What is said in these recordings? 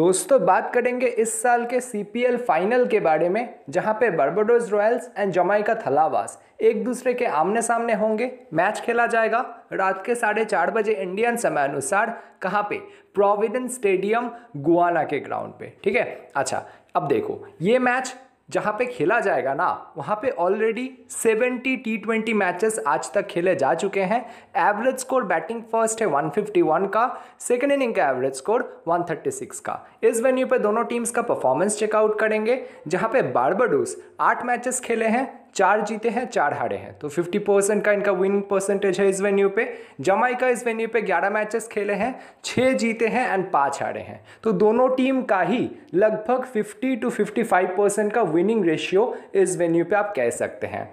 दोस्तों तो बात करेंगे इस साल के सीपीएल फाइनल के बारे में जहां पे Barbados Royals and Jamaica Tallawahs एक दूसरे के आमने सामने होंगे मैच खेला जाएगा रात के साढ़े चार बजे इंडियन समय अनुसार कहाँ पे प्रोविडेंस स्टेडियम गुआना के ग्राउंड पे ठीक है अच्छा अब देखो ये मैच जहाँ पे खेला जाएगा ना वहाँ पे ऑलरेडी 70 टी ट्वेंटी मैचेस आज तक खेले जा चुके हैं एवरेज स्कोर बैटिंग फर्स्ट है 151 का सेकेंड इनिंग का एवरेज स्कोर 136 का इस वेन्यू पे दोनों टीम्स का परफॉर्मेंस चेकआउट करेंगे जहाँ पे बारबडूस आठ मैचेस खेले हैं चार जीते हैं चार हारे हैं तो 50 परसेंट का इनका विनिंग परसेंटेज है इस वेन्यू पे जमाइका इस वेन्यू पे 11 मैचेस खेले हैं छः जीते हैं एंड पाँच हारे हैं तो दोनों टीम का ही लगभग 50 टू 55 परसेंट का विनिंग रेशियो इस वेन्यू पे आप कह सकते हैं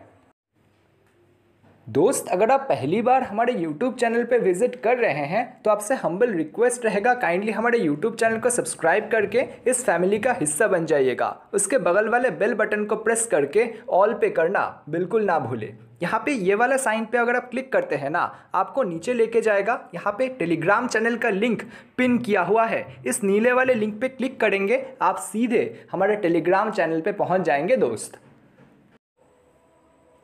दोस्त अगर आप पहली बार हमारे YouTube चैनल पे विजिट कर रहे हैं तो आपसे हम्बल रिक्वेस्ट रहेगा काइंडली हमारे YouTube चैनल को सब्सक्राइब करके इस फैमिली का हिस्सा बन जाइएगा उसके बगल वाले बेल बटन को प्रेस करके ऑल पे करना बिल्कुल ना भूले यहाँ पे ये वाला साइन पे अगर आप क्लिक करते हैं ना आपको नीचे लेके जाएगा यहाँ पे टेलीग्राम चैनल का लिंक पिन किया हुआ है इस नीले वाले लिंक पे क्लिक करेंगे आप सीधे हमारे टेलीग्राम चैनल पे पहुँच जाएंगे दोस्त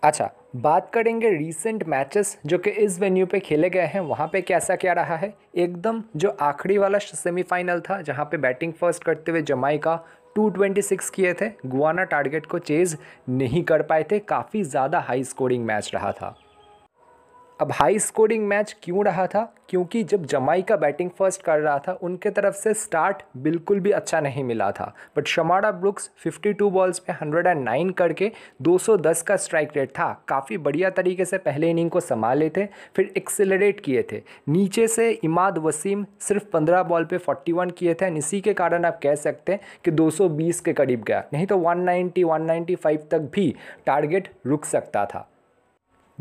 अच्छा बात करेंगे रीसेंट मैचेस जो कि इस वेन्यू पे खेले गए हैं वहाँ पे कैसा क्या रहा है एकदम जो आखिरी वाला सेमीफाइनल था जहाँ पे बैटिंग फर्स्ट करते हुए जमाइका 226 किए थे गुआना टारगेट को चेज नहीं कर पाए थे काफ़ी ज़्यादा हाई स्कोरिंग मैच रहा था अब हाई स्कोरिंग मैच क्यों रहा था क्योंकि जब जमाई का बैटिंग फर्स्ट कर रहा था उनके तरफ से स्टार्ट बिल्कुल भी अच्छा नहीं मिला था बट शमाडा ब्रुक्स 52 बॉल्स पे 109 करके 210 का स्ट्राइक रेट था काफ़ी बढ़िया तरीके से पहले इनिंग को संभाले थे फिर एक्सेलरेट किए थे नीचे से इमाद वसीम सिर्फ 15 बॉल पे 41 किए थे इसी के कारण आप कह सकते हैं कि दो के करीब गया नहीं तो वन नाइन्टी तक भी टारगेट रुक सकता था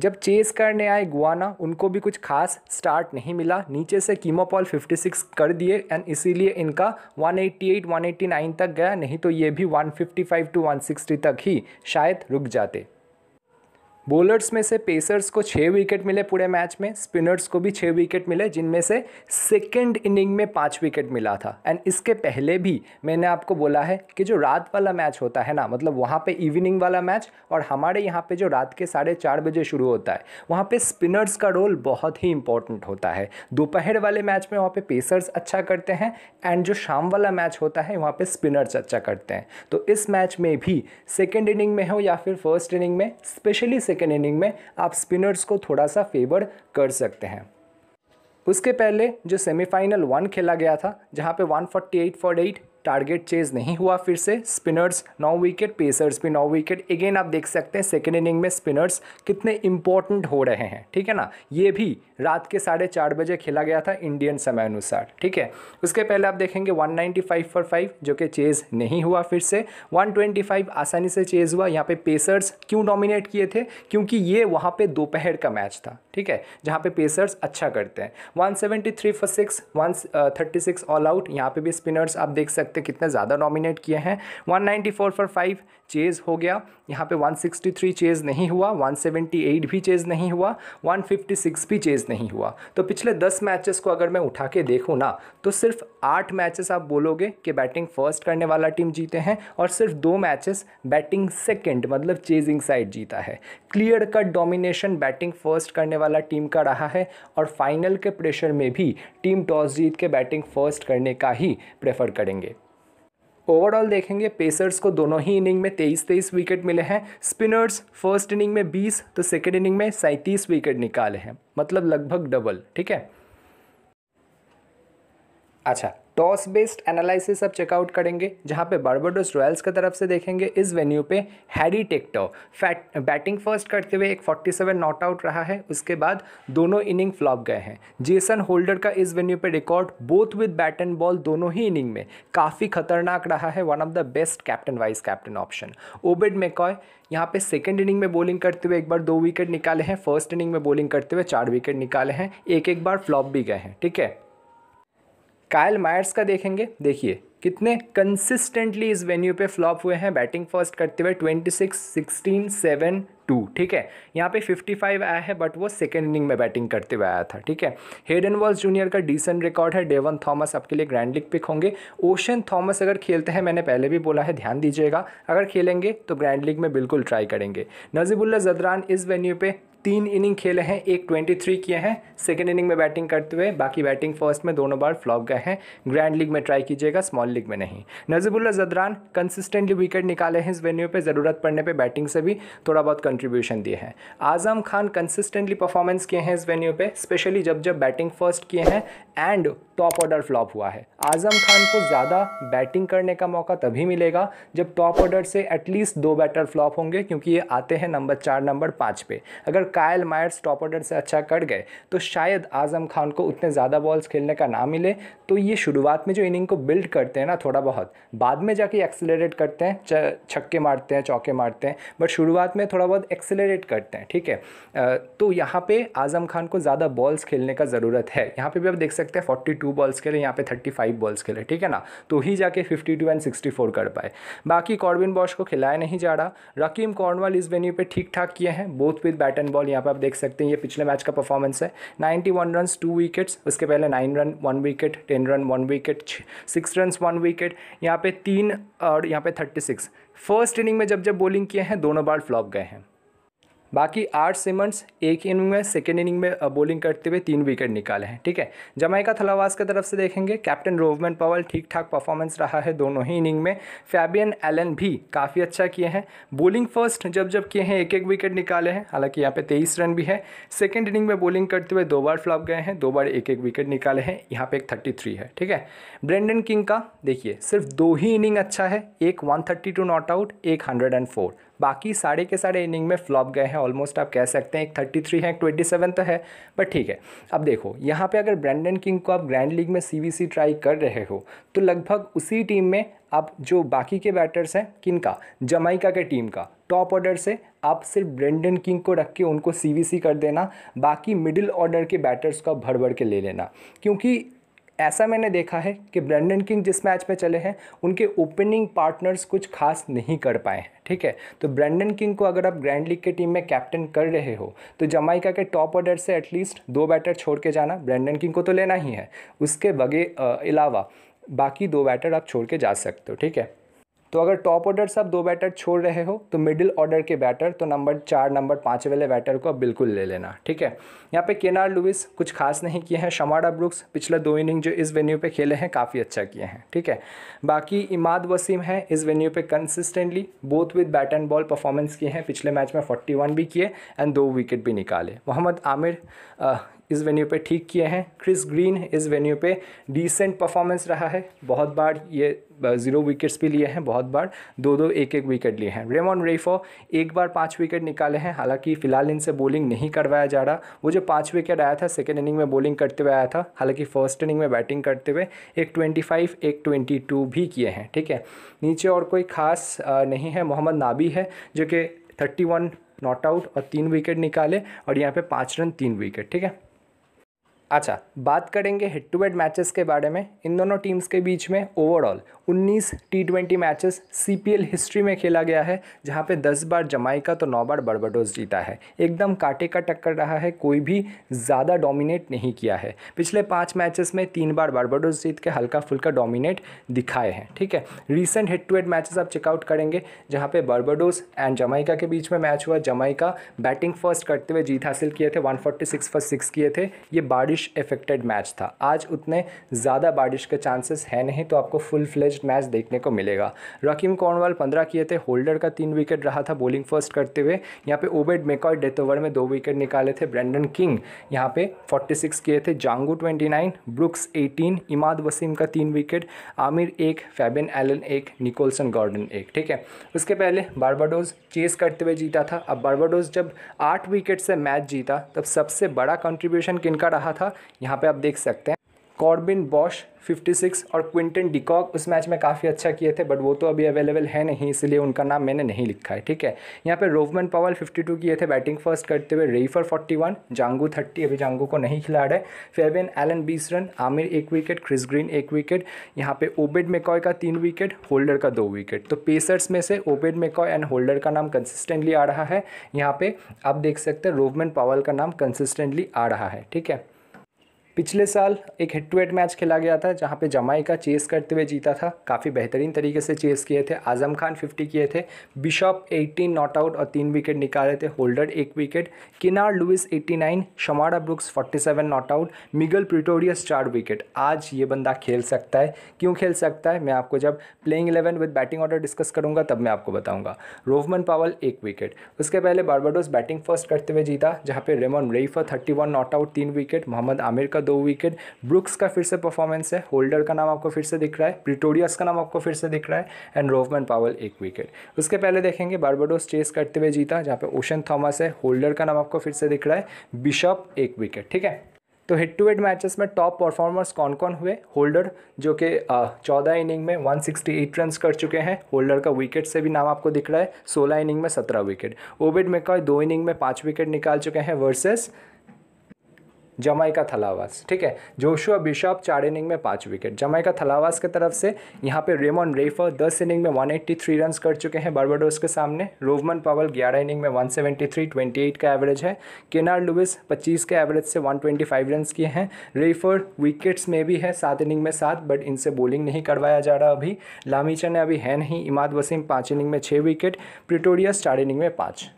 जब चेस करने आए गुआना उनको भी कुछ खास स्टार्ट नहीं मिला नीचे से कीमोपॉल 56 कर दिए एंड इसीलिए इनका 188 189 तक गया नहीं तो ये भी 155 टू 160 तक ही शायद रुक जाते बॉलर्स में से पेसर्स को छः विकेट मिले पूरे मैच में स्पिनर्स को भी छः विकेट मिले जिनमें से सेकेंड इनिंग में पाँच विकेट मिला था एंड इसके पहले भी मैंने आपको बोला है कि जो रात वाला मैच होता है ना मतलब वहाँ पे इवनिंग वाला मैच और हमारे यहाँ पे जो रात के साढ़े चार बजे शुरू होता है वहाँ पर स्पिनर्स का रोल बहुत ही इंपॉर्टेंट होता है दोपहर वाले मैच में वहाँ पे पेसर्स अच्छा करते हैं एंड जो शाम वाला मैच होता है वहाँ पर स्पिनर्स अच्छा करते हैं तो इस मैच में भी सेकेंड इनिंग में हो या फिर फर्स्ट इनिंग में स्पेशली सेकेंड इनिंग में आप स्पिनर्स को थोड़ा सा फेवर कर सकते हैं उसके पहले जो सेमीफाइनल वन खेला गया था जहाँ पे 148 फॉर एट टारगेट चेज नहीं हुआ फिर से स्पिनर्स नौ विकेट पेसर्स भी नौ विकेट अगेन आप देख सकते हैं सेकेंड इनिंग में स्पिनर्स कितने इंपॉर्टेंट हो रहे हैं ठीक है ना ये भी रात के साढ़े चार बजे खेला गया था इंडियन समय अनुसार ठीक है उसके पहले आप देखेंगे 195 फॉर फाइव जो कि चेज नहीं हुआ फिर से 125 आसानी से चेज हुआ यहाँ पे पेसर्स क्यों डोमिनेट किए थे क्योंकि ये वहाँ पे दोपहर का मैच था ठीक है जहाँ पे पेसर्स अच्छा करते हैं 173 for six one all out यहाँ पर भी स्पिनर्स आप देख सकते लगता कितने ज़्यादा नॉमिनेट किए हैं 194 फॉर फाइव चेज़ हो गया यहाँ पे 163 चेज़ नहीं हुआ 178 भी चेज़ नहीं हुआ 156 भी चेज़ नहीं हुआ तो पिछले 10 मैचेस को अगर मैं उठा के देखूँ ना तो सिर्फ आठ मैचेस आप बोलोगे कि बैटिंग फर्स्ट करने वाला टीम जीते हैं और सिर्फ दो मैचेस बैटिंग सेकेंड मतलब चेजिंग साइड जीता है clear cut domination batting first करने वाला टीम का रहा है और फाइनल के प्रेशर में भी टीम टॉस जीत के बैटिंग फर्स्ट करने का ही प्रेफर करेंगे ओवरऑल देखेंगे पेसर्स को दोनों ही इनिंग में तेईस तेईस विकेट मिले हैं स्पिनर्स फर्स्ट इनिंग में बीस तो सेकेंड इनिंग में सैंतीस विकेट निकाले हैं मतलब लगभग डबल ठीक है अच्छा टॉस बेस्ड एनालिसिस अब चेकआउट करेंगे जहां पे बारबोडोस रॉयल्स की तरफ से देखेंगे इस वेन्यू पे हैरी टेक्टो फैट बैटिंग फर्स्ट करते हुए एक 47 नॉट आउट रहा है उसके बाद दोनों इनिंग फ्लॉप गए हैं जेसन होल्डर का इस वेन्यू पे record both with bat and ball दोनों ही इनिंग में काफ़ी खतरनाक रहा है one of the best captain vice captain option Obed McCoy यहाँ पे सेकेंड इनिंग में बॉलिंग करते हुए एक बार दो विकेट निकाले हैं फर्स्ट इनिंग में बॉलिंग करते हुए चार विकेट निकाले हैं एक एक बार फ्लॉप भी गए हैं ठीक है कायल मायर्स का देखेंगे देखिए कितने कंसिस्टेंटली इस वेन्यू पे फ्लॉप हुए हैं बैटिंग फर्स्ट करते हुए twenty six sixteen seven two ठीक है यहाँ पे 55 आया है बट वो सेकेंड इनिंग में बैटिंग करते हुए आया था ठीक है हेडन वॉल्स जूनियर का डिसेंट रिकॉर्ड है डेवन थॉमस आपके लिए ग्रैंड लीग पिक होंगे ओशन थॉमस अगर खेलते हैं मैंने पहले भी बोला है ध्यान दीजिएगा अगर खेलेंगे तो ग्रैंड लीग में बिल्कुल ट्राई करेंगे नजीबुल्ला जदरान इस वेन्यू पे तीन इनिंग खेले हैं एक ट्वेंटी थ्री किए हैं सेकेंड इनिंग में बैटिंग करते हुए बाकी बैटिंग फर्स्ट में दोनों बार फ्लॉप गए हैं ग्रैंड लीग में ट्राई कीजिएगा स्मॉल लीग में नहीं नजीबुल्ला जदरान कंसिस्टेंटली विकेट निकाले हैं इस वेन्यू पर ज़रूरत पड़ने पर बैटिंग से भी थोड़ा बहुत कंट्रीब्यूशन दिए हैं आज़म खान कंसिस्टेंटली परफॉर्मेंस किए हैं इस वेन्यू पर स्पेशली जब जब बैटिंग फर्स्ट किए हैं एंड टॉप ऑर्डर फ्लॉप हुआ है आजम खान को ज़्यादा बैटिंग करने का मौका तभी मिलेगा जब टॉप ऑर्डर से एटलीस्ट दो बैटर फ्लॉप होंगे क्योंकि ये आते हैं नंबर चार नंबर पाँच पे अगर कायल मायर्स टॉप ऑर्डर से अच्छा कर गए तो शायद आजम खान को उतने ज़्यादा बॉल्स खेलने का ना मिले तो ये शुरुआत में जो इनिंग को बिल्ड करते हैं ना थोड़ा बहुत बाद में जाके एक्सेलेट करते हैं छक्के मारते हैं चौके मारते हैं बट शुरुआत में थोड़ा बहुत एक्सेलेट करते हैं ठीक है तो यहाँ पर आजम खान को ज़्यादा बॉल्स खेलने का ज़रूरत है यहाँ पर भी आप देख सकते हैं फोर्टी टू टू बॉल्स खेले यहाँ पे थर्टी फाइव बॉल्स खेले ठीक है ना तो ही जाके fifty two and sixty four कर पाए बाकी कॉर्बिन बॉश को खिलाया नहीं जा रहा रकीम कॉर्नवाल इस वेन्यू पे ठीक ठाक किए हैं both with bat and ball यहाँ पे आप देख सकते हैं ये पिछले मैच का परफॉर्मेंस है ninety one run two wickets उसके पहले nine run one wicket ten run one wicket six run one wicket यहाँ पे तीन और यहाँ पे थर्टी सिक्स फर्स्ट इनिंग में जब जब बॉलिंग किए हैं दोनों बार फ्लॉप गए हैं बाकी आठ सिमंस एक इनिंग में सेकेंड इनिंग में बॉलिंग करते हुए तीन विकेट निकाले हैं ठीक है जमाइका थलावास की तरफ से देखेंगे कैप्टन रोवमैन पवल ठीक ठाक परफॉर्मेंस रहा है दोनों ही इनिंग में फैबियन एलन भी काफ़ी अच्छा किए हैं बॉलिंग फर्स्ट जब जब किए हैं एक एक विकेट निकाले हैं हालांकि यहाँ पे तेईस रन भी है सेकेंड इनिंग में बॉलिंग करते हुए दो बार फ्लॉप गए हैं दो बार एक एक विकेट निकाले हैं यहाँ पर एक थर्टी थ्री है ठीक है ब्रेंडन किंग का देखिए सिर्फ दो ही इनिंग अच्छा है एक one thirty two not out एक हंड्रेड एंड फोर बाकी साढ़े के साढ़े इनिंग में फ्लॉप गए हैं ऑलमोस्ट आप कह सकते हैं एक थर्टी थ्री है एक ट्वेंटी सेवन तो है बट ठीक है अब देखो यहाँ पे अगर ब्रैंडन किंग को आप ग्रैंड लीग में सी ट्राई कर रहे हो तो लगभग उसी टीम में आप जो बाकी के बैटर्स हैं किन का जमाइका के टीम का टॉप ऑर्डर से आप सिर्फ ब्रेंडन किंग को रख के उनको सीवीसी कर देना बाकी मिडिल ऑर्डर के बैटर्स को भर भर के ले लेना क्योंकि ऐसा मैंने देखा है कि ब्रेंडन किंग जिस मैच में चले हैं उनके ओपनिंग पार्टनर्स कुछ खास नहीं कर पाए हैं ठीक है तो ब्रेंडन किंग को अगर आप ग्रैंड लीग के टीम में कैप्टन कर रहे हो तो जमाइका के टॉप ऑर्डर से एटलीस्ट दो बैटर छोड़ के जाना ब्रेंडन किंग को तो लेना ही है उसके बगे अलावा बाकी दो बैटर आप छोड़ के जा सकते हो ठीक है तो अगर टॉप ऑर्डर से आप दो बैटर छोड़ रहे हो तो मिडिल ऑर्डर के बैटर तो नंबर चार नंबर पाँच वाले बैटर को आप बिल्कुल ले लेना ठीक है यहाँ पे केनार लुइस कुछ खास नहीं किए हैं शमाडा ब्रुक्स पिछले दो इनिंग जो इस वेन्यू पे खेले हैं काफ़ी अच्छा किए हैं ठीक है बाकी इमाद वसीम है इस वेन्यू पे consistently both with bat and ball performance किए हैं पिछले मैच में फोर्टी भी किए एंड दो विकेट भी निकाले मोहम्मद आमिर इस वेन्यू पे ठीक किए हैं क्रिस ग्रीन इस वेन्यू पे डिसेंट परफॉर्मेंस रहा है बहुत बार ये ज़ीरो विकेट्स भी लिए हैं बहुत बार दो दो एक एक विकेट लिए हैं रेमॉन रेफो एक बार पाँच विकेट निकाले हैं हालांकि फ़िलहाल इनसे बॉलिंग नहीं करवाया जा रहा वो जो पाँच विकेट आया था सेकेंड इनिंग में बॉलिंग करते हुए आया था हालांकि फर्स्ट इनिंग में बैटिंग करते हुए एक ट्वेंटी फाइव एक ट्वेंटी टू भी किए हैं ठीक है नीचे और कोई खास नहीं है मोहम्मद नाबी है जो कि थर्टी वन नॉट आउट और तीन विकेट निकाले और यहाँ पे पाँच रन तीन विकेट ठीक है अच्छा बात करेंगे हेड टू हेड मैचेस के बारे में इन दोनों टीम्स के बीच में overall 19 T twenty matches CPL history में खेला गया है जहां पे 10 बार जमाइका तो 9 बार बर्बाडोस जीता है एकदम काटे का टक्कर रहा है कोई भी ज़्यादा डोमिनेट नहीं किया है पिछले पाँच मैचेस में तीन बार बर्बाडोस जीत के हल्का फुल्का डोमिनेट दिखाए हैं ठीक है recent head to head matches आप चेकआउट करेंगे जहाँ पर बर्बाडोस एंड जमाइका के बीच में मैच हुआ जमाइका बैटिंग फर्स्ट करते हुए जीत हासिल किए थे वन फोर्टी सिक्स किए थे ये बारिश इफेक्टेड मैच था आज उतने ज़्यादा बारिश के चांसेस है नहीं तो आपको फुल फ्लेज बेस्ट मैच देखने को मिलेगा रकीम कॉर्नवाल पंद्रह किए थे होल्डर का तीन विकेट रहा था बॉलिंग फर्स्ट करते हुए यहाँ पे ओबेड मेकॉय डेथ ओवर में दो विकेट निकाले थे ब्रेंडन किंग यहाँ पे 46 किए थे जांगू 29 ब्रुक्स 18 इमाद वसीम का तीन विकेट आमिर एक फैबिन एलन एक निकोलसन गॉर्डन एक ठीक है उसके पहले बारबाडोज चेस करते हुए जीता था अब बारबाडोज जब आठ विकेट से मैच जीता तब सबसे बड़ा कंट्रीब्यूशन किनका रहा था यहाँ पे आप देख सकते हैं कॉर्बिन बॉश 56 और क्विंटन डिकॉक उस मैच में काफ़ी अच्छा किए थे बट वो तो अभी अवेलेबल है नहीं इसलिए उनका नाम मैंने नहीं लिखा है ठीक है यहाँ पे रोवमन पावल 52 किए थे बैटिंग फर्स्ट करते हुए रेफर 41 जांगू 30 अभी जांगू को नहीं खिला रहे फेवेन एलन बीस रन आमिर एक विकेट क्रिस ग्रीन एक विकेट यहाँ पे ओबेड मेकॉय का तीन विकेट होल्डर का दो विकेट तो पेसर्स में से ओबेड मेकॉय एंड होल्डर का नाम कंसिस्टेंटली आ रहा है यहाँ पर आप देख सकते हैं रोवमन पावल का नाम कंसिस्टेंटली आ रहा है ठीक है पिछले साल एक हेड टू हेड मैच खेला गया था जहाँ पे का चेस करते हुए जीता था काफ़ी बेहतरीन तरीके से चेस किए थे आजम खान 50 किए थे बिशप 18 नॉट आउट और तीन विकेट निकाले थे होल्डर एक wicket Kennar Lewis 89 Shamarh Brooks 47 not out Migael Pretorius चार विकेट आज ये बंदा खेल सकता है क्यों खेल सकता है मैं आपको जब playing eleven with batting order discuss करूँगा तब मैं आपको बताऊँगा रोहमन पावल एक विकेट उसके पहले बारबाडोस बैटिंग फर्स्ट करते हुए जीता जहाँ पे Raymon Reifer thirty not out तीन विकेट मोहम्मद आमिर का का दो विकेट ब्रुक्स का फिर से परफॉर्मेंस है होल्डर का नाम आपको फिर से दिख रहा है प्रिटोरियस का नाम आपको फिर से दिख रहा है एंड रोवमैन पावल एक विकेट उसके पहले देखेंगे बारबाडोस चेस करते हुए जीता जहाँ पे ओशन थॉमस है होल्डर का नाम आपको फिर से दिख रहा है बिशप एक विकेट ठीक है तो हेड टू हेड मैचेस में टॉप परफॉर्मर्स कौन कौन हुए होल्डर जो कि चौदह इनिंग में 168 सिक्सटी रन कर चुके हैं होल्डर का विकेट से भी नाम आपको दिख रहा है सोलह इनिंग में सत्रह विकेट ओबेड मेकॉय दो इनिंग में पाँच विकेट निकाल चुके हैं वर्सेस का थलावास ठीक है जोशुआ बिशॉप चार इनिंग में पाँच विकेट का थलावास की तरफ से यहाँ पे रेमोन रेफर दस इनिंग में 183 रन्स कर चुके हैं बर्बाडोस के सामने रोवमन पावल ग्यारह इनिंग में 173 एट का एवरेज है केनार लुविस पच्चीस के एवरेज से 125 रन किए हैं रेफर विकेट्स में भी है सात इनिंग में सात बट इनसे बॉलिंग नहीं करवाया जा रहा अभी लामीचा ने अभी है नहीं इमाद वसीम पाँच इनिंग में छः विकेट प्रिटोरियस चार इनिंग में पाँच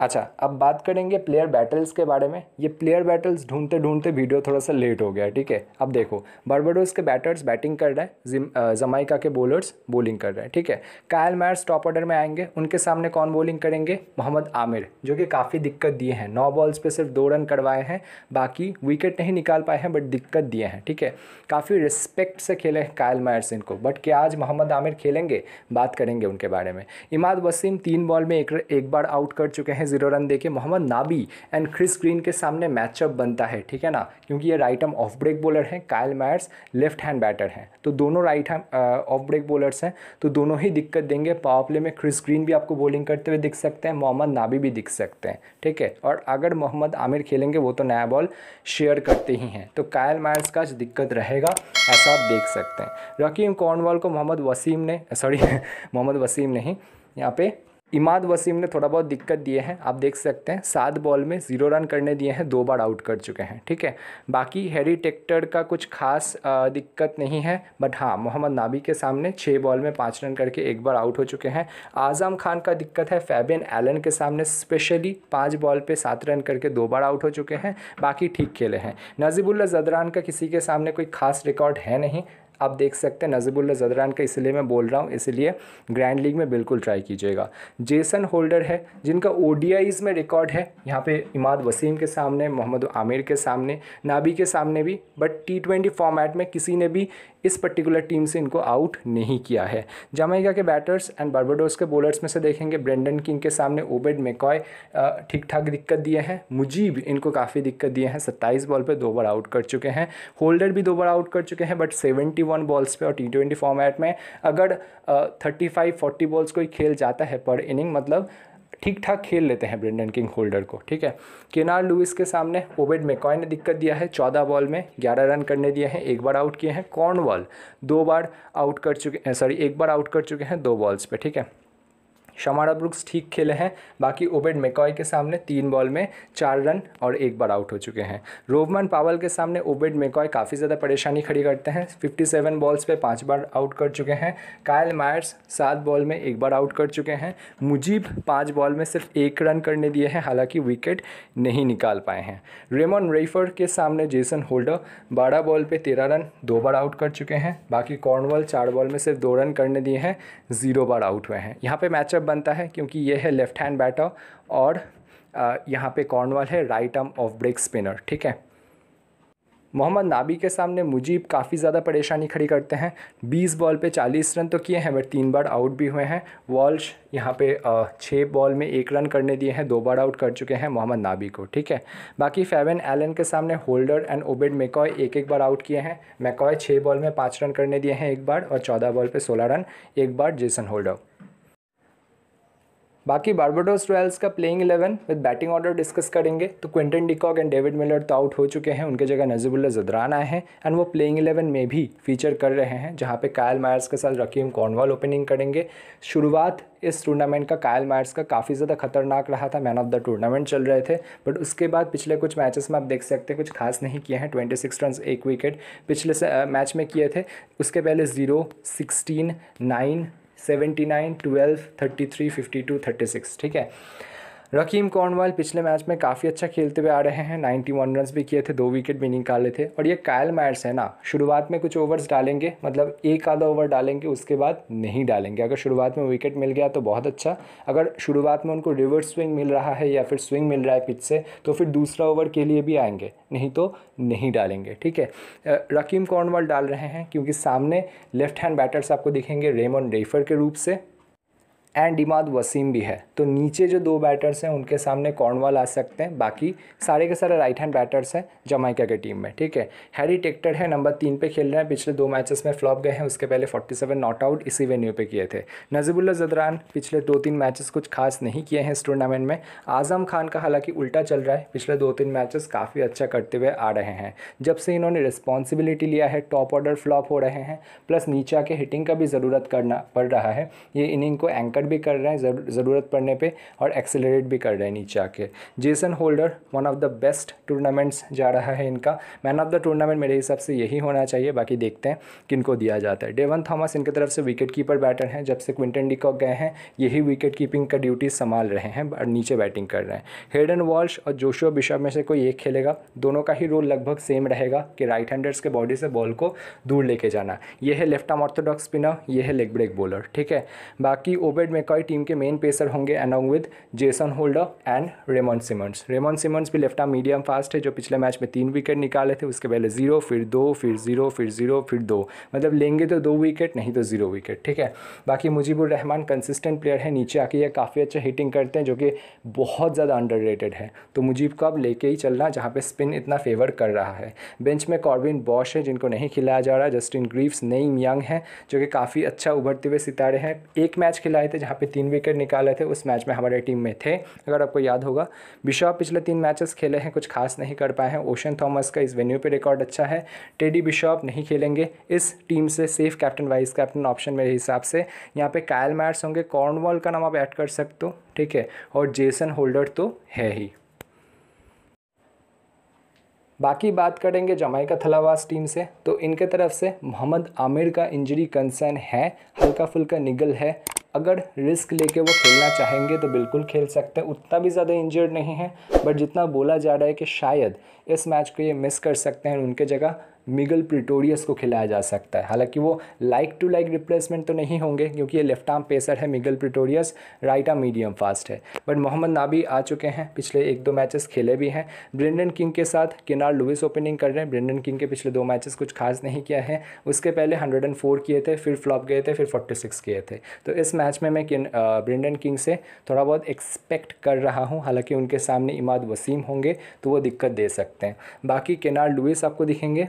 अच्छा अब बात करेंगे प्लेयर बैटल्स के बारे में ये प्लेयर बैटल्स ढूंढते ढूंढते वीडियो थोड़ा सा लेट हो गया ठीक है अब देखो बर्बडोस के बैटर्स बैटिंग कर रहे हैं जमाइका के बॉलर्स बॉलिंग कर रहे हैं ठीक है कायल मैर्स टॉप ऑर्डर में आएंगे उनके सामने कौन बॉलिंग करेंगे मोहम्मद आमिर जो कि काफ़ी दिक्कत दिए हैं नौ बॉल्स पर सिर्फ दो रन करवाए हैं बाकी विकेट नहीं निकाल पाए हैं बट दिक्कत दिए हैं ठीक है काफ़ी रिस्पेक्ट से खेले हैं कायल मैर्स इनको बट क्या आज मोहम्मद आमिर खेलेंगे बात करेंगे उनके बारे में इमाद वसीम तीन बॉल में एक बार आउट कर चुके हैं जीरो रन देके Mohammad Nabi and Chris Green के सामने मैचअप बनता है ठीक है ना क्योंकि ये right arm off break bowler हैं Kyle Mayers left hand batter हैं तो दोनों right hand off break bowlers हैं तो दोनों ही दिक्कत देंगे पावर प्ले में क्रिस ग्रीन भी आपको बॉलिंग करते हुए दिख सकते हैं मोहम्मद नाबी भी दिख सकते हैं ठीक है और अगर मोहम्मद आमिर खेलेंगे वो तो नया बॉल शेयर करते ही हैं तो कायल मैर्स का दिक्कत रहेगा ऐसा आप देख सकते हैं रकीम कॉर्नवाल को मोहम्मद वसीम ने सॉरी मोहम्मद वसीम नहीं यहाँ पे इमाद वसीम ने थोड़ा बहुत दिक्कत दिए हैं आप देख सकते हैं सात बॉल में ज़ीरो रन करने दिए हैं दो बार आउट कर चुके हैं ठीक है बाकी हैरी टेक्टर का कुछ खास दिक्कत नहीं है बट हाँ मोहम्मद नाबी के सामने छः बॉल में पाँच रन करके एक बार आउट हो चुके हैं आज़म खान का दिक्कत है फैबिन एलन के सामने स्पेशली पाँच बॉल पर सात रन करके दो बार आउट हो चुके हैं बाकी ठीक खेले हैं नजीबुल्ला जदरान का किसी के सामने कोई खास रिकॉर्ड है नहीं आप देख सकते हैं नजीबुल्ला जदरान का इसलिए मैं बोल रहा हूँ इसलिए ग्रैंड लीग में बिल्कुल ट्राई कीजिएगा जेसन होल्डर है जिनका ओ में रिकॉर्ड है यहाँ पे इमाद वसीम के सामने मोहम्मद आमिर के सामने नाबी के सामने भी बट टी फॉर्मेट में किसी ने भी इस पर्टिकुलर टीम से इनको आउट नहीं किया है जमैका के बैटर्स एंड बर्बोडोस के बॉलर्स में से देखेंगे ब्रेंडन किंग के सामने ओबेड मेकॉय ठीक ठाक दिक्कत दिए हैं मुजीब इनको काफ़ी दिक्कत दिए हैं सत्ताईस बॉल पर दो बार आउट कर चुके हैं होल्डर भी दो बार आउट कर चुके हैं बट सेवेंटी वन बॉल्स पे और टी ट्वेंटी फॉर्मेट में अगर थर्टी फाइव फोर्टी बॉल्स कोई खेल जाता है पर इनिंग मतलब ठीक ठाक खेल लेते हैं ब्रेंडन किंग होल्डर को ठीक है केनार लुइस के सामने ओबेड मेकॉय ने दिक्कत दिया है चौदह बॉल में ग्यारह रन करने दिए हैं एक बार आउट किए हैं बॉल दो बार आउट कर चुके सॉरी एक बार आउट कर चुके हैं दो बॉल्स पे ठीक है शमारा ब्रुक्स ठीक खेले हैं बाकी ओबेड मेकॉय के सामने तीन बॉल में चार रन और एक बार आउट हो चुके हैं रोवमन पावल के सामने ओबेड मेकॉय काफ़ी ज़्यादा परेशानी खड़ी करते हैं 57 बॉल्स पे पाँच बार आउट कर चुके हैं कायल मायर्स सात बॉल में एक बार आउट कर चुके हैं मुजीब पाँच बॉल में सिर्फ एक रन करने दिए हैं हालांकि विकेट नहीं निकाल पाए हैं रेमन रेफर के सामने जेसन होल्डर बारह बॉल पर तेरह रन दो बार आउट कर चुके हैं बाकी कॉर्नवॉल चार बॉल में सिर्फ दो रन करने दिए हैं ज़ीरो बार आउट हुए हैं यहाँ पर मैचअप बनता है क्योंकि ये है लेफ्ट हैंड बैटर और यहाँ पे कॉर्नवाल है right arm off break spinner ठीक है मोहम्मद नाबी के सामने मुजीब काफ़ी ज़्यादा परेशानी खड़ी करते हैं 20 बॉल पे 40 रन तो किए हैं बट तीन बार आउट भी हुए हैं वॉल्श यहाँ पे छः बॉल में एक रन करने दिए हैं दो बार आउट कर चुके हैं मोहम्मद नाबी को ठीक है बाकी फेवन एलन के सामने होल्डर एंड ओबेड मेकॉय एक एक बार आउट किए हैं मेकॉय छः बॉल में पाँच रन करने दिए हैं एक बार और चौदह बॉल पर सोलह रन एक बार जेसन होल्डर बाकी बार्बाडोस रॉयल्स का playing eleven with batting order discuss करेंगे तो Quinton de Kock and David Miller तो आउट हो चुके हैं उनके जगह नजीबुल्ला जदरान आए हैं एंड वो प्लेइंग इलेवन में भी फीचर कर रहे हैं जहाँ पे कायल मायर्स के साथ रकीम कॉर्नवाल ओपनिंग करेंगे शुरुआत इस टूर्नामेंट का कायल मायर्स का काफ़ी ज़्यादा खतरनाक रहा था मैन ऑफ द टूर्नामेंट चल रहे थे बट उसके बाद पिछले कुछ मैचेस में आप देख सकते हैं कुछ खास नहीं किए हैं ट्वेंटी सिक्स रन एक विकेट पिछले मैच में किए थे उसके पहले zero sixteen nine seventy nine twelve thirty three fifty two thirty six ठीक है रकीम कॉर्नवाल पिछले मैच में काफ़ी अच्छा खेलते हुए आ रहे हैं 91 वन रन भी किए थे दो विकेट भी निकाले थे और ये कायल मैट्स है ना शुरुआत में कुछ ओवर्स डालेंगे मतलब एक आधा ओवर डालेंगे उसके बाद नहीं डालेंगे अगर शुरुआत में विकेट मिल गया तो बहुत अच्छा अगर शुरुआत में उनको रिवर्स स्विंग मिल रहा है या फिर स्विंग मिल रहा है पिच से तो फिर दूसरा ओवर के लिए भी आएंगे नहीं तो नहीं डालेंगे ठीक है रकीम कॉर्नवाल डाल रहे हैं क्योंकि सामने लेफ्ट हैंड बैटर्स आपको दिखेंगे रेमन रेफर के रूप से एंड इमाद वसीम भी है तो नीचे जो दो बैटर्स हैं उनके सामने कॉर्नवाल आ सकते हैं बाकी सारे के सारे राइट हैंड बैटर्स हैं जमाइका के टीम में ठीक है हैरी टेक्टर है नंबर तीन पे खेल रहे हैं पिछले दो मैचेस में फ्लॉप गए हैं उसके पहले 47 नॉट आउट इसी वेन्यू पे किए थे नजीबुल्ला जदरान पिछले दो तीन मैचेस कुछ खास नहीं किए हैं इस टूर्नामेंट में आज़म खान का हालांकि उल्टा चल रहा है पिछले दो तीन मैचेस काफ़ी अच्छा करते हुए आ रहे हैं जब से इन्होंने रिस्पॉन्सिबिलिटी लिया है टॉप ऑर्डर फ्लॉप हो रहे हैं प्लस नीचा के हिटिंग का भी ज़रूरत करना पड़ रहा है ये इनिंग को एंकर बैकअट भी कर रहा है ज़रूरत पड़ने पे और एक्सेलरेट भी कर रहा है नीचे आके Jason Holder one of the best tournaments जा रहा है इनका मैन ऑफ द टूर्नामेंट मेरे हिसाब से यही होना चाहिए बाकी देखते हैं किनको दिया जाता है डेवन थॉमस इनकी तरफ से विकेट कीपर बैटर हैं जब से क्विंटन डिकॉक गए हैं यही विकेट कीपिंग का ड्यूटी संभाल रहे हैं और नीचे बैटिंग कर रहे हैं हेडन वॉल्श और जोशो बिशप में से कोई एक खेलेगा दोनों का ही रोल लगभग सेम रहेगा कि राइट हैंडर्स के बॉडी से बॉल को दूर लेके जाना यह है लेफ्ट आर्म ऑर्थोडॉक्स स्पिनर यह है लेग ब्रेक बॉलर ठीक है बाकी ओबे डेविड मेकॉय टीम के मेन पेसर होंगे along with Jason Holder and Raymon Simmons Raymon Simmons भी लेफ्ट आर्म मीडियम फास्ट है जो पिछले मैच में तीन विकेट निकाले थे उसके पहले जीरो फिर दो फिर जीरो फिर जीरो फिर दो मतलब लेंगे तो दो विकेट नहीं तो जीरो विकेट ठीक है बाकी मुजीबुर रहमान कंसिस्टेंट प्लेयर है नीचे आके ये काफ़ी अच्छा हिटिंग करते हैं जो कि बहुत ज़्यादा अंडर है तो मुजीब को अब लेके ही चलना जहाँ पर स्पिन इतना फेवर कर रहा है बेंच में कॉर्बिन बॉश है जिनको नहीं खिलाया जा रहा जस्टिन ग्रीव्स नईम यंग है जो कि काफ़ी अच्छा उभरते हुए सितारे हैं एक मैच खिलाए थे थे जहाँ पे तीन विकेट निकाले थे उस मैच में हमारे टीम में थे अगर आपको याद होगा बिशॉप पिछले तीन मैचेस खेले हैं कुछ खास नहीं कर पाए हैं ओशन थॉमस का इस वेन्यू पे रिकॉर्ड अच्छा है टेडी बिशॉप नहीं खेलेंगे इस टीम से safe captain vice captain option मेरे हिसाब से यहाँ पर कायल मैट्स होंगे कॉर्नवॉल का नाम आप ऐड कर सकते हो ठीक है और जेसन होल्डर तो है ही बाकी बात करेंगे जमाई का थलावास टीम से तो इनके तरफ से मोहम्मद आमिर का इंजरी कंसर्न है हल्का फुल्का निगल है अगर रिस्क लेके वो खेलना चाहेंगे तो बिल्कुल खेल सकते हैं उतना भी ज़्यादा इंजर्ड नहीं है बट जितना बोला जा रहा है कि शायद इस मैच को ये मिस कर सकते हैं उनके जगह मिगल प्रिटोरियस को खिलाया जा सकता है हालांकि वो लाइक टू लाइक रिप्लेसमेंट तो नहीं होंगे क्योंकि ये लेफ्ट आर्म पेसर है Migael Pretorius right arm medium fast है बट मोहम्मद नाबी आ चुके हैं पिछले एक दो मैचेस खेले भी हैं ब्रेंडन किंग के साथ किनार लुइस ओपनिंग कर रहे हैं ब्रेंडन किंग के पिछले दो मैचेस कुछ खास नहीं किया है उसके पहले हंड्रेड एंड फोर किए थे फिर फ्लॉप गए थे फिर फोर्टी सिक्स किए थे तो इस मैच में मैं ब्रेंडन किंग से थोड़ा बहुत एक्सपेक्ट कर रहा हूँ हालाँकि उनके सामने इमाद वसीम होंगे तो वो दिक्कत दे सकते हैं बाकी केनार लुइस आपको दिखेंगे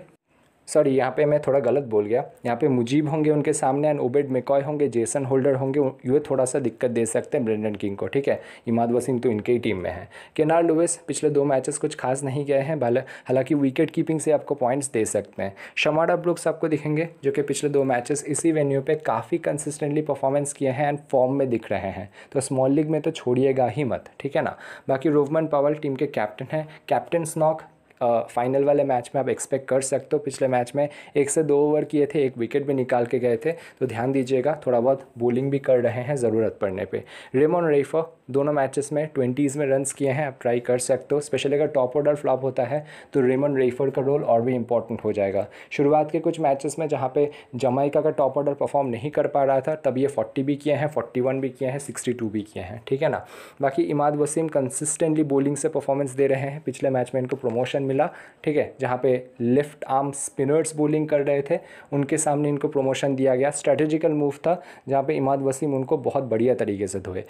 सॉरी यहाँ पे मैं थोड़ा गलत बोल गया यहाँ पे मुजीब होंगे उनके सामने एंड ओबेड मेकॉय होंगे जेसन होल्डर होंगे ये थोड़ा सा दिक्कत दे सकते हैं ब्रेंडन किंग को ठीक है इमाद वसीम तो इनके ही टीम में है केनार लुवेस पिछले दो मैचेस कुछ खास नहीं गए हैं भले हालांकि विकेट कीपिंग से आपको पॉइंट्स दे सकते हैं शमाडा ब्रुक्स आपको दिखेंगे जो कि पिछले दो मैचेस इसी वेन्यू पर काफ़ी कंसिस्टेंटली परफॉर्मेंस किए हैं एंड फॉर्म में दिख रहे हैं तो स्मॉल लीग में तो छोड़िएगा ही मत ठीक है ना बाकी रोवमन पावल टीम के कैप्टन हैं कैप्टन स्नॉक फाइनल वाले मैच में आप एक्सपेक्ट कर सकते हो पिछले मैच में एक से दो ओवर किए थे एक विकेट भी निकाल के गए थे तो ध्यान दीजिएगा थोड़ा बहुत बॉलिंग भी कर रहे हैं ज़रूरत पड़ने पर रेमोन रेफो दोनों मैचेस में ट्वेंटीज़ में रन्स किए हैं आप ट्राई कर सकते हो स्पेशली अगर टॉप ऑर्डर फ्लॉप होता है तो रेमन रेफर का रोल और भी इंपॉर्टेंट हो जाएगा शुरुआत के कुछ मैचेस में जहाँ पे जमाइका का टॉप ऑर्डर परफॉर्म नहीं कर पा रहा था तब ये फोर्टी भी किए हैं फोर्टी वन भी किए हैं सिक्सटी टू भी किए हैं ठीक है ना बाकी इमाद वसीम कंसिस्टेंटली बोलिंग से परफॉर्मेंस दे रहे हैं पिछले मैच में इनको प्रमोशन मिला ठीक है जहाँ पर लेफ्ट आर्म स्पिनर्स बोलिंग कर रहे थे उनके सामने इनको प्रमोशन दिया गया स्ट्रेटेजिकल मूव था जहाँ पर इमाद वसीम उनको बहुत बढ़िया तरीके से धोए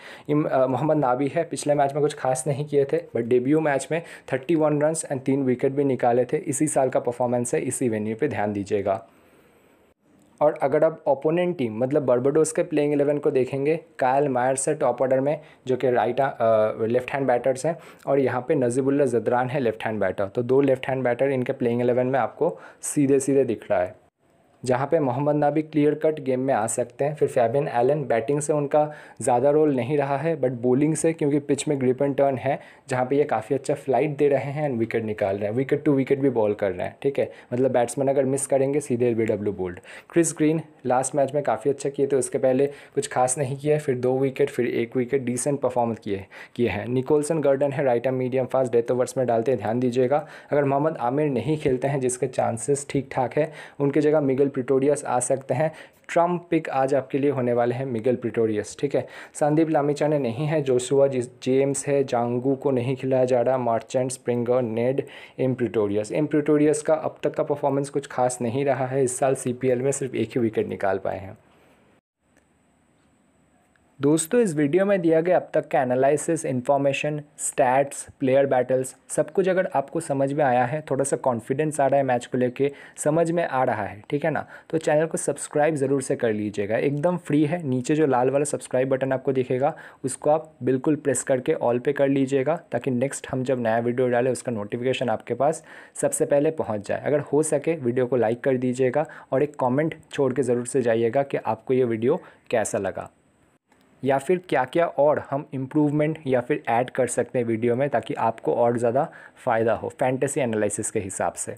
मोहम्मद नाबी है पिछले मैच में कुछ खास नहीं किए थे बट डेब्यू मैच में 31 वन रन एंड तीन विकेट भी निकाले थे इसी साल का परफॉर्मेंस है इसी वेन्यू पे ध्यान दीजिएगा और अगर आप ओपोनेंट टीम मतलब बर्बडोस के प्लेइंग एलेवन को देखेंगे कायल मायर्स है टॉप ऑर्डर में जो कि राइट लेफ्ट हैंड बैटर्स हैं और यहाँ पे नजीबुल्ला जदरान है लेफ्ट हैंड बैटर तो दो लेफ्ट हैंड बैटर इनके प्लेइंग एलेवन में आपको सीधे सीधे दिख रहा है जहाँ पे Mohammad Nabi clear cut game में आ सकते हैं फिर फैबिन एलन बैटिंग से उनका ज़्यादा रोल नहीं रहा है बट बॉलिंग से क्योंकि पिच में ग्रिप एंड टर्न है जहाँ पे ये काफ़ी अच्छा फ्लाइट दे रहे हैं एंड विकेट निकाल रहे हैं विकेट टू विकेट भी बॉल कर रहे हैं ठीक है मतलब बैट्समैन अगर मिस करेंगे सीधे L B W bowled Chris Green last match में काफ़ी अच्छा किए थे उसके पहले कुछ खास नहीं किया फिर दो विकेट फिर एक विकेट डिसेंट परफॉर्म किए किए हैं निकोलसन गर्डन है right and medium fast death overs में डालते हैं ध्यान दीजिएगा अगर मोहम्मद आमिर नहीं खेलते हैं जिसके चांसेस ठीक ठाक है उनकी जगह मिगल प्रिटोरियस आ सकते हैं ट्रम्प पिक आज आपके लिए होने वाले हैं मिगल प्रिटोरियस ठीक है संदीप ने नहीं है जोशुआ जेम्स है जांगू को नहीं खिलाया जा रहा Marchant Springer Ned M Pretorius M Pretorius का अब तक का परफॉर्मेंस कुछ खास नहीं रहा है इस साल सी में सिर्फ एक ही विकेट निकाल पाए हैं दोस्तों इस वीडियो में दिया गया अब तक का analysis information stats player battles सब कुछ अगर आपको समझ में आया है थोड़ा सा कॉन्फिडेंस आ रहा है मैच को लेके समझ में आ रहा है ठीक है ना तो चैनल को सब्सक्राइब ज़रूर से कर लीजिएगा एकदम फ्री है नीचे जो लाल वाला सब्सक्राइब बटन आपको दिखेगा उसको आप बिल्कुल प्रेस करके ऑल पे कर लीजिएगा ताकि नेक्स्ट हम जब नया वीडियो डालें उसका नोटिफिकेशन आपके पास सबसे पहले पहुँच जाए अगर हो सके वीडियो को लाइक कर दीजिएगा और एक कॉमेंट छोड़ के ज़रूर से जाइएगा कि आपको ये वीडियो कैसा लगा या फिर क्या क्या और हम इम्प्रूवमेंट या फिर ऐड कर सकते हैं वीडियो में ताकि आपको और ज़्यादा फ़ायदा हो फैंटेसी एनालिसिस के हिसाब से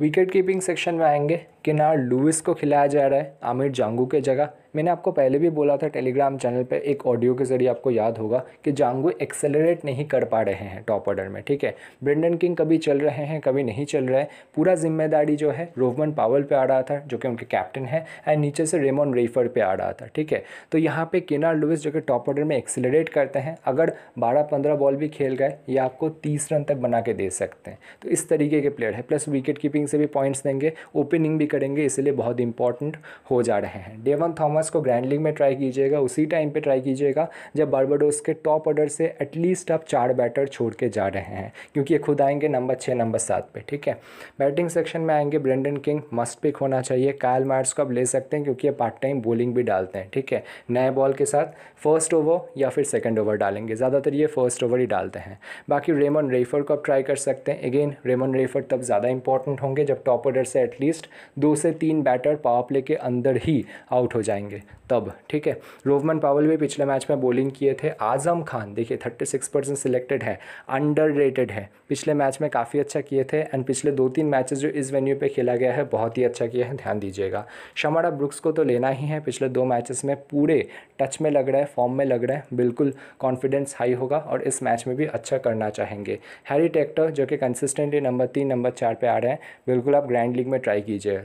विकेट कीपिंग सेक्शन में आएंगे कि ना लुइस को खिलाया जा रहा है आमिर जांगू के जगह मैंने आपको पहले भी बोला था टेलीग्राम चैनल पे एक ऑडियो के जरिए आपको याद होगा कि जांगू एक्सेलरेट नहीं कर पा रहे हैं टॉप ऑर्डर में ठीक है ब्रेंडन किंग कभी चल रहे हैं कभी नहीं चल रहे हैं पूरा जिम्मेदारी जो है रोहमन पावल पे आ रहा था जो कि उनके कैप्टन है एंड नीचे से रेमोन रेफर पे आ रहा था ठीक है तो यहाँ पे केनार लुइस जो कि टॉप ऑर्डर में एक्सेलरेट करते हैं अगर बारह पंद्रह बॉल भी खेल गए ये आपको तीस रन तक बना के दे सकते हैं तो इस तरीके के प्लेयर है प्लस विकेट कीपिंग से भी पॉइंट्स देंगे ओपनिंग भी करेंगे इसलिए बहुत इंपॉर्टेंट हो जा रहे हैं डेवन थॉमस को ग्रैंड लीग में ट्राई कीजिएगा उसी टाइम पे ट्राई कीजिएगा जब बारबाडोस के टॉप ऑर्डर से एटलीस्ट आप चार बैटर छोड़ के जा रहे हैं क्योंकि ये खुद आएंगे नंबर छः नंबर सात पर ठीक है बैटिंग सेक्शन में आएंगे ब्रेंडन किंग मस्ट पिक होना चाहिए कायल मार्ट्स को आप ले सकते हैं क्योंकि ये पार्ट टाइम बॉलिंग भी डालते हैं ठीक है नए बॉल के साथ फर्स्ट ओवर या फिर सेकेंड ओवर डालेंगे ज़्यादातर ये फर्स्ट ओवर ही डालते हैं बाकी रेमन रेफर को आप ट्राई कर सकते हैं अगेन रेमन रेफर तब ज़्यादा इंपॉर्टेंट होंगे जब टॉप ऑर्डर से एटलीस्ट दो से तीन बैटर पावर प्ले के अंदर ही आउट हो जाएंगे तब ठीक है रोवमन पावल भी पिछले मैच में बॉलिंग किए थे आजम खान देखिए थर्टी सिक्स परसेंट सिलेक्टेड है अंडर रेटेड है पिछले मैच में काफ़ी अच्छा किए थे एंड पिछले दो तीन मैचेस जो इस वेन्यू पे खेला गया है बहुत ही अच्छा किया है ध्यान दीजिएगा शमारा ब्रुक्स को तो लेना ही है पिछले दो मैचेस में पूरे टच में लग रहा है फॉर्म में लग रहा है बिल्कुल कॉन्फिडेंस हाई होगा और इस मैच में भी अच्छा करना चाहेंगे हैरी टेक्टर जो कि कंसिस्टेंटली नंबर तीन नंबर चार पर आ रहे हैं बिल्कुल आप ग्रैंड लीग में ट्राई कीजिए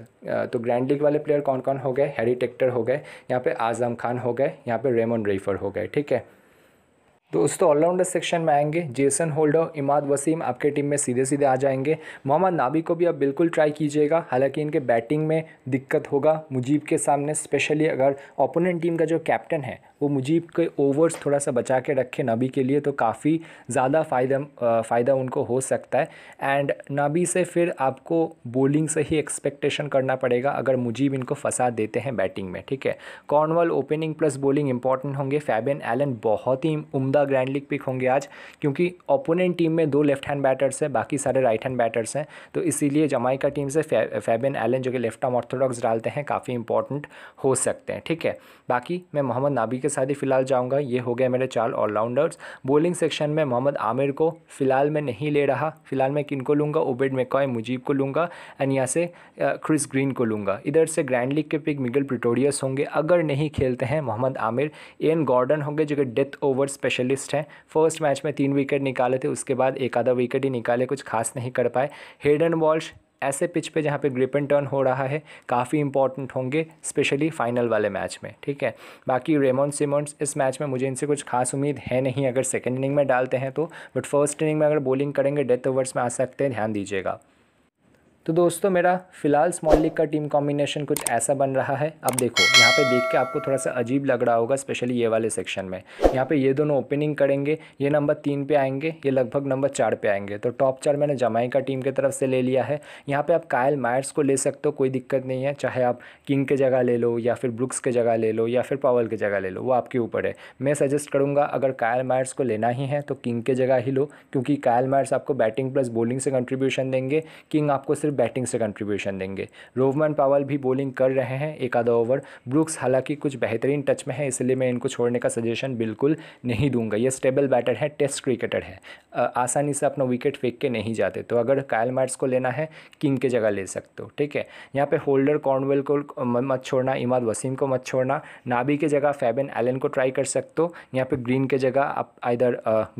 तो ग्रैंड लीग वाले प्लेयर कौन कौन हो गए हैरी टेक्टर हो गए यहाँ पे आज़म खान हो गए यहाँ पे रेमन रेफर हो गए ठीक है दोस्तों ऑलराउंडर सेक्शन में आएंगे जेसन होल्डर इमाद वसीम आपके टीम में सीधे सीधे आ जाएंगे मोहम्मद नाबी को भी आप बिल्कुल ट्राई कीजिएगा हालांकि इनके बैटिंग में दिक्कत होगा मुजीब के सामने स्पेशली अगर ओपोनेंट टीम का जो कैप्टन है वो मुजीब के ओवर्स थोड़ा सा बचा के रखे नबी के लिए तो काफ़ी ज़्यादा फ़ायदा फ़ायदा उनको हो सकता है एंड नबी से फिर आपको बोलिंग से ही एक्सपेक्टेशन करना पड़ेगा अगर मुजीब इनको फंसा देते हैं बैटिंग में ठीक है Cornwall opening plus bowling important होंगे फैबिन एलन बहुत ही उमदा ग्रैंड लीग पिक होंगे आज क्योंकि ओपोनेंट टीम में दो लेफ्ट हैंड बैटर्स हैं बाकी सारे राइट हैंड बैटर्स हैं तो इसीलिए जमाई टीम से फैबिन एलन जो कि लेफ्ट आर्म ऑर्थोडॉक्स डालते हैं काफ़ी इंपॉर्टेंट हो सकते हैं ठीक है बाकी मैं मोहम्मद नाबी के साथ ही फिलहाल जाऊंगा ये हो गया मेरे चार ऑलराउंडर्स बॉलिंग सेक्शन में मोहम्मद आमिर को फ़िलहाल मैं नहीं ले रहा फ़िलहाल मैं किन को लूँगा ओबेड मेकॉय मुजीब को लूँगा एंड यहाँ से क्रिस ग्रीन को लूँगा इधर से ग्रैंड लीग के पिक मिगल प्रिटोरियस होंगे अगर नहीं खेलते हैं मोहम्मद आमिर एन गॉर्डन होंगे जो कि डेथ ओवर स्पेशलिस्ट हैं फर्स्ट मैच में तीन विकेट निकाले थे उसके बाद एक आधा विकेट ही निकाले कुछ खास नहीं कर पाए हेडन वॉल्श ऐसे पिच पे जहाँ पे ग्रिप एंड टर्न हो रहा है काफ़ी इंपॉर्टेंट होंगे स्पेशली फाइनल वाले मैच में ठीक है बाकी रेमोन सिमोन्स इस मैच में मुझे इनसे कुछ खास उम्मीद है नहीं अगर सेकेंड इनिंग में डालते हैं तो बट फर्स्ट इनिंग में अगर बॉलिंग करेंगे डेथ ओवर्स में आ सकते हैं ध्यान दीजिएगा तो दोस्तों मेरा फ़िलहाल स्मॉल लीग का टीम कॉम्बिनेशन कुछ ऐसा बन रहा है अब देखो यहाँ पे देख के आपको थोड़ा सा अजीब लग रहा होगा स्पेशली ये वाले सेक्शन में यहाँ पे ये दोनों ओपनिंग करेंगे ये नंबर तीन पे आएंगे ये लगभग नंबर चार पे आएंगे तो टॉप चार मैंने जमाई का टीम की तरफ से ले लिया है यहाँ पर आप कायल मायर्स को ले सकते हो कोई दिक्कत नहीं है चाहे आप किंग के जगह ले लो या फिर ब्रुक्स के जगह ले लो या फिर पावल की जगह ले लो वो आपके ऊपर है मैं सजेस्ट करूँगा अगर कायल मायर्स को लेना ही है तो किंग के जगह ही लो क्योंकि कायल मायर्स आपको बैटिंग प्लस बॉलिंग से कंट्रीब्यूशन देंगे किंग आपको सिर्फ बैटिंग से कंट्रीब्यूशन देंगे रोवमन पावल भी बॉलिंग कर रहे हैं एक आधा ओवर ब्रुक्स हालांकि कुछ बेहतरीन टच में है इसलिए मैं इनको छोड़ने का सजेशन बिल्कुल नहीं दूंगा ये स्टेबल बैटर है टेस्ट क्रिकेटर है आसानी से अपना विकेट फेंक के नहीं जाते तो अगर कायल मैट्स को लेना है किंग के जगह ले सकते हो ठीक है यहाँ पर होल्डर कॉर्नवेल को मत छोड़ना इमाद वसीम को मत छोड़ना नाबी के जगह फैबिन एलन को ट्राई कर सकते हो यहाँ पर ग्रीन के जगह आप आइधर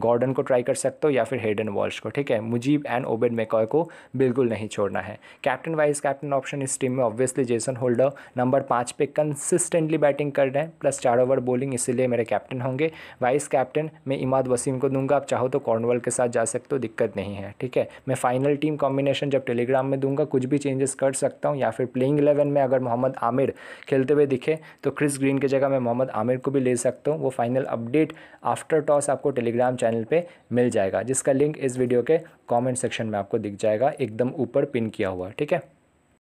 गॉर्डन को ट्राई कर सकते हो या फिर हेडन वॉल्श को ठीक है मुजीब एंड ओबेड मेकॉय को बिल्कुल नहीं छोड़ना है है कैप्टन वाइस कैप्टन ऑप्शन इस टीम में ऑब्वियसली जेसन होल्डर नंबर पाँच पे कंसिस्टेंटली बैटिंग कर रहे हैं प्लस चार ओवर बॉलिंग इसीलिए मेरे कैप्टन होंगे वाइस कैप्टन मैं इमाद वसीम को दूंगा आप चाहो तो कॉर्नवल के साथ जा सकते हो दिक्कत नहीं है ठीक है मैं फाइनल टीम कॉम्बिनेशन जब टेलीग्राम में दूंगा कुछ भी चेंजेस कर सकता हूँ या फिर प्लेइंग इलेवन में अगर मोहम्मद आमिर खेलते हुए दिखे तो क्रिस ग्रीन की जगह मैं मोहम्मद आमिर को भी ले सकता हूँ वो फाइनल अपडेट आफ्टर टॉस आपको टेलीग्राम चैनल पर मिल जाएगा जिसका लिंक इस वीडियो के कमेंट सेक्शन में आपको दिख जाएगा एकदम ऊपर पिन किया हुआ ठीक है